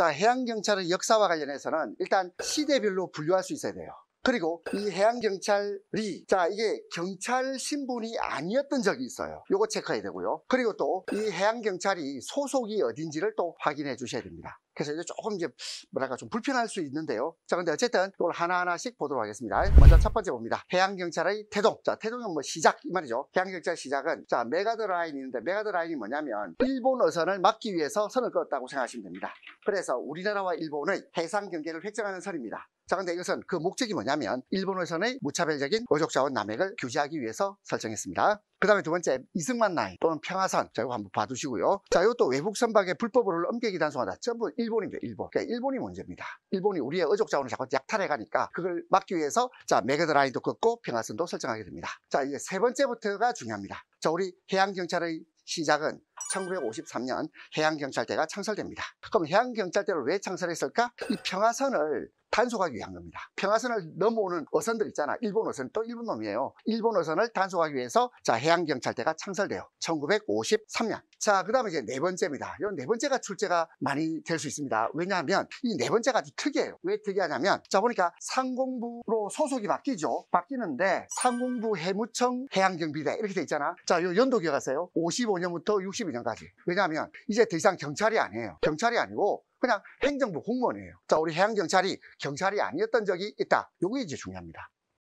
자, 해양경찰의 역사와 관련해서는 일단 시대별로 분류할 수 있어야 돼요. 그리고 이 해양경찰이 자 이게 경찰 신분이 아니었던 적이 있어요. 요거 체크해야 되고요. 그리고 또 이 해양경찰이 소속이 어딘지를 또 확인해 주셔야 됩니다. 그래서 이제 조금 이제 뭐랄까 좀 불편할 수 있는데요. 자, 근데 어쨌든 이걸 하나하나씩 보도록 하겠습니다. 먼저 첫 번째 봅니다. 해양경찰의 태동. 자, 태동은 뭐 시작 이 말이죠. 해양경찰 시작은 자 메가드 라인이 있는데 메가드 라인이 뭐냐면 일본 어선을 막기 위해서 선을 그었다고 생각하시면 됩니다. 그래서 우리나라와 일본의 해상 경계를 획정하는 선입니다. 자, 런데 이것은 그 목적이 뭐냐면 일본어선의 무차별적인 어족자원 남핵을 규제하기 위해서 설정했습니다. 그 다음에 두 번째 이승만 라인 또는 평화선 저 이거 한번 봐두시고요 자 이것도 외국 선박의 불법으로 엄격히 단속하다 전부 일본입니다 일본 그러니까 일본이 문제입니다 일본이 우리의 의족 자원을 자꾸 약탈해 가니까 그걸 막기 위해서 자메그드 라인도 끊고 평화선도 설정하게 됩니다 자 이제 세 번째부터가 중요합니다 자 우리 해양경찰의 시작은 1953년 해양경찰대가 창설됩니다. 그럼 해양경찰대를 왜 창설했을까? 이 평화선을 단속하기 위한 겁니다. 평화선을 넘어오는 어선들 있잖아. 일본 어선 또 일본 놈이에요. 일본 어선을 단속하기 위해서 자 해양경찰대가 창설돼요. 1953년. 자, 그 다음에 이제 네 번째입니다. 이네 번째가 출제가 많이 될 수 있습니다. 왜냐하면 이 네 번째가 특이해요. 왜 특이하냐면 자 보니까 상공부로 소속이 바뀌죠. 바뀌는데 상공부 해무청 해양경비대 이렇게 돼 있잖아. 자, 요 연도 기억하세요? 55년부터 62년까지. 왜냐하면 이제 더 이상 경찰이 아니에요. 경찰이 아니고 그냥 행정부 공무원이에요. 자, 우리 해양경찰이 경찰이 아니었던 적이 있다. 요게 이제 중요합니다.